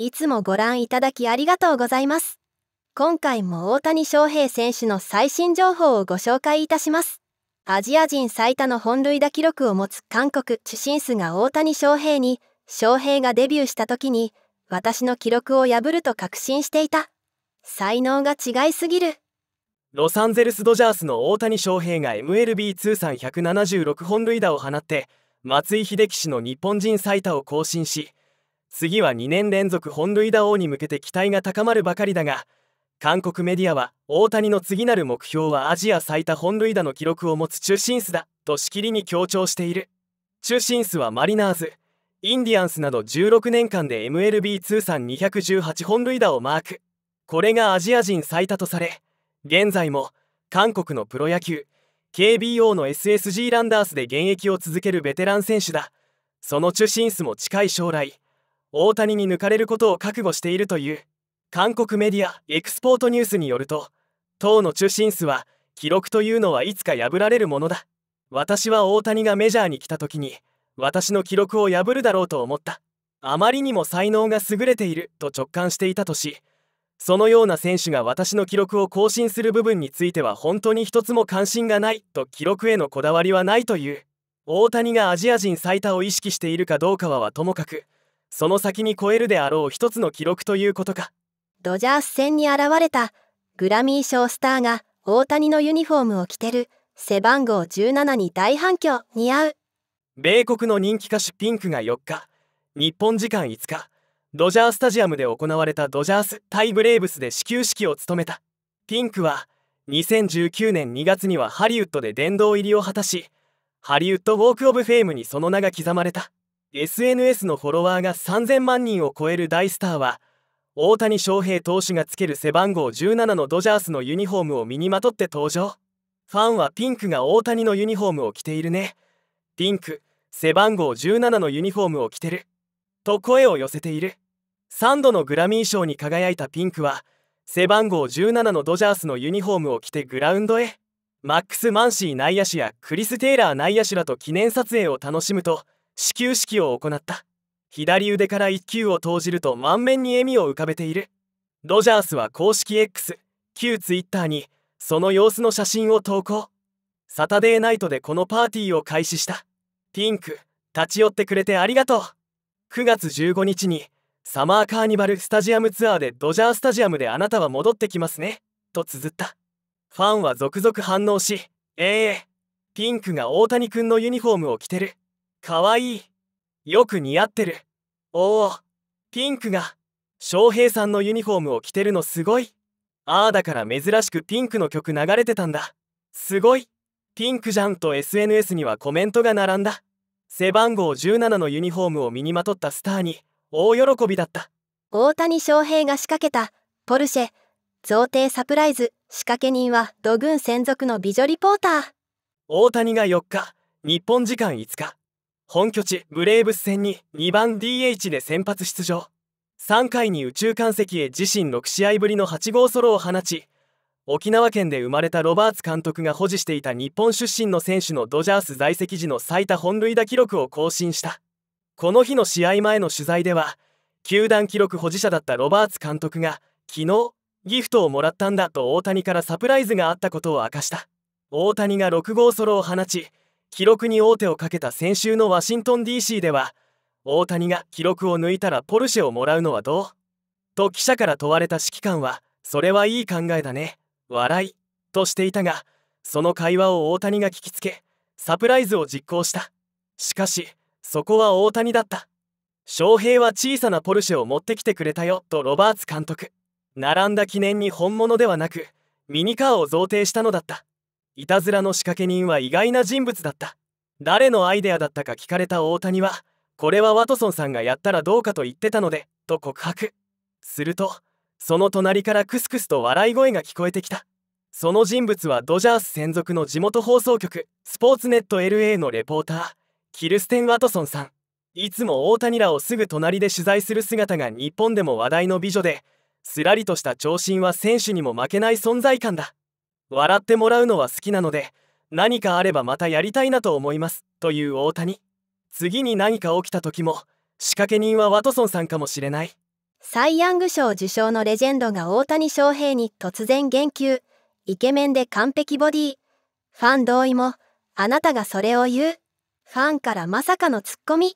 いつもご覧いただきありがとうございます。今回も大谷翔平選手の最新情報をご紹介いたします。アジア人最多の本塁打記録を持つ韓国出身数が大谷翔平に、翔平がデビューした時に、私の記録を破ると確信していた。才能が違いすぎる。ロサンゼルス・ドジャースの大谷翔平が MLB 通算176本塁打を放って松井秀喜氏の日本人最多を更新し次は2年連続本塁打王に向けて期待が高まるばかりだが韓国メディアは大谷の次なる目標はアジア最多本塁打の記録を持つ中心数だとしきりに強調している中心数はマリナーズインディアンスなど16年間で MLB 通算218本塁打をマークこれがアジア人最多とされ現在も韓国のプロ野球 KBO の SSG ランダースで現役を続けるベテラン選手だその中心数も近い将来大谷に抜かれることを覚悟しているという韓国メディアエクスポートニュースによると党の中心数は記録というのはいつか破られるものだ私は大谷がメジャーに来た時に私の記録を破るだろうと思ったあまりにも才能が優れていると直感していたとしそのような選手が私の記録を更新する部分については本当に一つも関心がないと記録へのこだわりはないという大谷がアジア人最多を意識しているかどうかははともかくその先に超えるであろう一つの記録ということかドジャース戦に現れたグラミー賞スターが大谷のユニフォームを着てる背番号17に大反響似合う米国の人気歌手ピンクが4日日本時間5日ドジャースタジアムで行われたドジャース対ブレーブスで始球式を務めたピンクは2019年2月にはハリウッドで殿堂入りを果たしハリウッド・ウォーク・オブ・フェームにその名が刻まれた SNS のフォロワーが3000万人を超える大スターは大谷翔平投手がつける背番号17のドジャースのユニフォームを身にまとって登場ファンはピンクが大谷のユニフォームを着ているねピンク背番号17のユニフォームを着てると声を寄せている3度のグラミー賞に輝いたピンクは背番号17のドジャースのユニフォームを着てグラウンドへマックス・マンシー内野手やクリス・テイラー内野手らと記念撮影を楽しむと始球式を行った左腕から1球を投じると満面に笑みを浮かべているドジャースは公式 X 旧 Twitter にその様子の写真を投稿サタデーナイトでこのパーティーを開始したピンク立ち寄ってくれてありがとう9月15日にサマーカーニバルスタジアムツアーでドジャースタジアムであなたは戻ってきますねと綴ったファンは続々反応しええー、ピンクが大谷君のユニフォームを着てるかわいい。よく似合ってる。おお、ピンクが、翔平さんのユニフォームを着てるのすごい。ああだから珍しくピンクの曲流れてたんだ。すごい。ピンクじゃんと SNS にはコメントが並んだ。背番号17のユニフォームを身にまとったスターに、大喜びだった。大谷翔平が仕掛けた、ポルシェ、贈呈サプライズ、仕掛け人は、土軍専属の美女リポーター。大谷が4日、日本時間5日、本拠地ブレーブス戦に2番 DH で先発出場3回に宇宙艦籍へ自身6試合ぶりの8号ソロを放ち沖縄県で生まれたロバーツ監督が保持していた日本出身の選手のドジャース在籍時の最多本塁打記録を更新したこの日の試合前の取材では球団記録保持者だったロバーツ監督が昨日ギフトをもらったんだと大谷からサプライズがあったことを明かした大谷が6号ソロを放ち記録に王手をかけた先週のワシントン DC では大谷が記録を抜いたらポルシェをもらうのはどうと記者から問われた指揮官はそれはいい考えだね笑いとしていたがその会話を大谷が聞きつけサプライズを実行したしかしそこは大谷だった翔平は小さなポルシェを持ってきてくれたよとロバーツ監督並んだ記念に本物ではなくミニカーを贈呈したのだったいたずらの仕掛け人は意外な人物だった誰のアイデアだったか聞かれた大谷はこれはワトソンさんがやったらどうかと言ってたのでと告白するとその隣からクスクスと笑い声が聞こえてきたその人物はドジャース専属の地元放送局スポーツネット LA のレポーターキルステン・ワトソンさんいつも大谷らをすぐ隣で取材する姿が日本でも話題の美女ですらりとした長身は選手にも負けない存在感だ笑ってもらうのは好きなので何かあればまたやりたいなと思いますという大谷次に何か起きた時も仕掛け人はワトソンさんかもしれないサイ・ヤング賞受賞のレジェンドが大谷翔平に突然言及イケメンで完璧ボディファン同意もあなたがそれを言うファンからまさかのツッコミ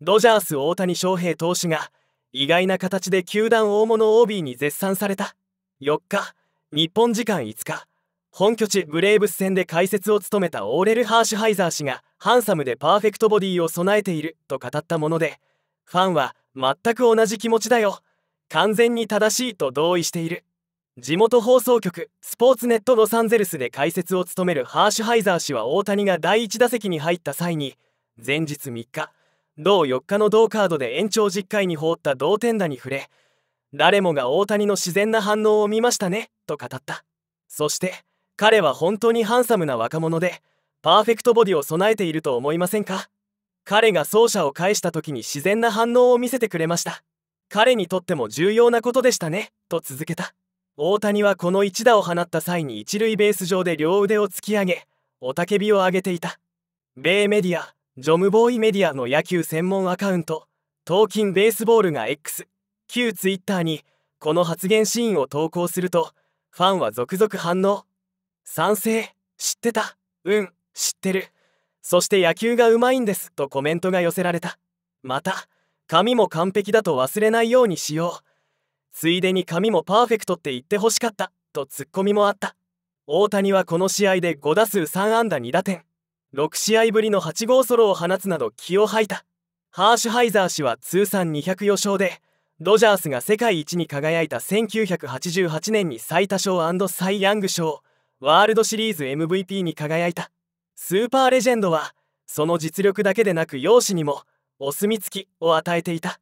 ドジャース大谷翔平投手が意外な形で球団大物 OB に絶賛された4日日本時間5日本拠地ブレーブス戦で解説を務めたオーレル・ハーシュハイザー氏がハンサムでパーフェクトボディを備えていると語ったものでファンは全く同じ気持ちだよ完全に正しいと同意している地元放送局スポーツネットロサンゼルスで解説を務めるハーシュハイザー氏は大谷が第1打席に入った際に前日3日同4日の同カードで延長10回に放った同点打に触れ誰もが大谷の自然な反応を見ましたねと語ったそして彼は本当にハンサムな若者でパーフェクトボディを備えていると思いませんか彼が奏者を返した時に自然な反応を見せてくれました彼にとっても重要なことでしたねと続けた大谷はこの一打を放った際に一塁ベース上で両腕を突き上げ雄たけびを上げていた米メディアジョムボーイメディアの野球専門アカウントトーキンベースボールが X 旧 Twitter にこの発言シーンを投稿するとファンは続々反応賛成知ってたうん知ってるそして野球がうまいんですとコメントが寄せられたまた髪も完璧だと忘れないようにしようついでに髪もパーフェクトって言ってほしかったとツッコミもあった大谷はこの試合で5打数3安打2打点6試合ぶりの8号ソロを放つなど気を吐いたハーシュハイザー氏は通算204勝でドジャースが世界一に輝いた1988年に最多勝サイ・ヤング賞ワールドシリーズ MVP に輝いたスーパーレジェンドはその実力だけでなく容姿にもお墨付きを与えていた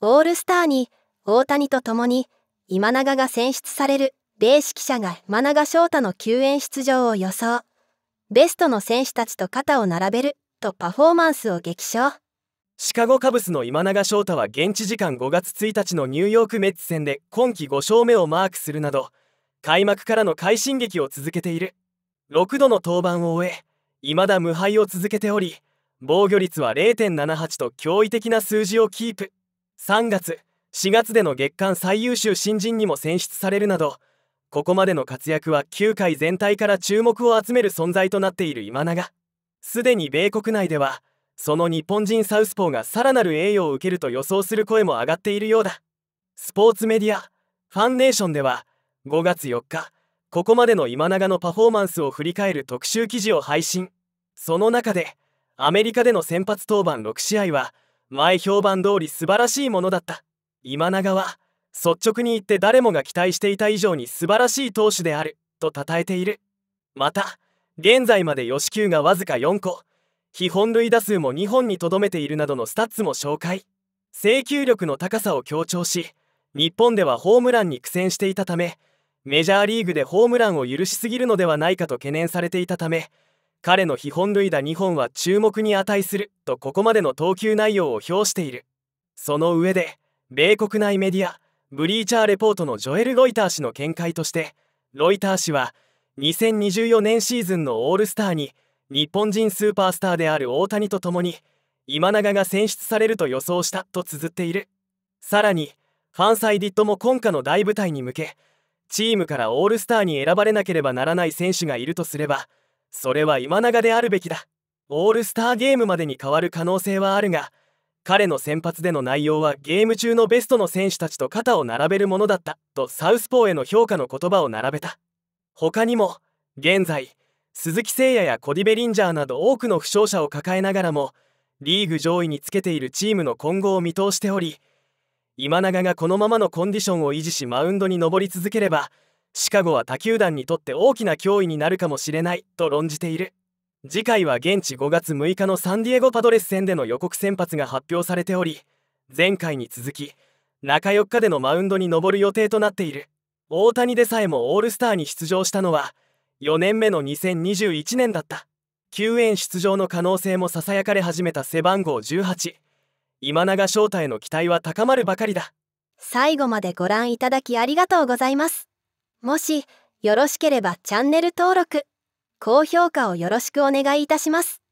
オールスターに大谷と共に今永が選出される指揮者が今永翔太の救援出場を予想ベストの選手たちと肩を並べるとパフォーマンスを激賞シカゴカブスの今永翔太は現地時間5月1日のニューヨークメッツ戦で今季5勝目をマークするなど開幕からの快進撃を続けている6度の登板を終え未だ無敗を続けており防御率は0.78と驚異的な数字をキープ3月4月での月間最優秀新人にも選出されるなどここまでの活躍は球界全体から注目を集める存在となっている今永すでに米国内ではその日本人サウスポーがさらなる栄誉を受けると予想する声も上がっているようだスポーツメディアファンネーションでは5月4日ここまでの今永のパフォーマンスを振り返る特集記事を配信その中でアメリカでの先発登板6試合は前評判通り素晴らしいものだった今永は率直に言って誰もが期待していた以上に素晴らしい投手であると称えているまた現在まで吉球がわずか4個非本塁打数も2本にとどめているなどのスタッツも紹介制球力の高さを強調し日本ではホームランに苦戦していたためメジャーリーグでホームランを許しすぎるのではないかと懸念されていたため彼の基本塁打2本は注目に値するとここまでの投球内容を評しているその上で米国内メディアブリーチャーレポートのジョエル・ロイター氏の見解としてロイター氏は2024年シーズンのオールスターに日本人スーパースターである大谷と共に今永が選出されると予想したと綴っているさらにファンサイディットも今夏の大舞台に向けチームからオールスターに選ばれなければならない選手がいるとすればそれは今永であるべきだオールスターゲームまでに変わる可能性はあるが彼の先発での内容はゲーム中のベストの選手たちと肩を並べるものだったとサウスポーへの評価の言葉を並べた他にも現在鈴木誠也やコディ・ベリンジャーなど多くの負傷者を抱えながらもリーグ上位につけているチームの今後を見通しており今永がこのままのコンディションを維持しマウンドに上り続ければシカゴは他球団にとって大きな脅威になるかもしれないと論じている次回は現地5月6日のサンディエゴパドレス戦での予告先発が発表されており前回に続き中4日でのマウンドに上る予定となっている大谷でさえもオールスターに出場したのは4年目の2021年だった救援出場の可能性もささやかれ始めた背番号18今永翔太への期待は高まるばかりだ最後までご覧いただきありがとうございますもしよろしければチャンネル登録高評価をよろしくお願いいたします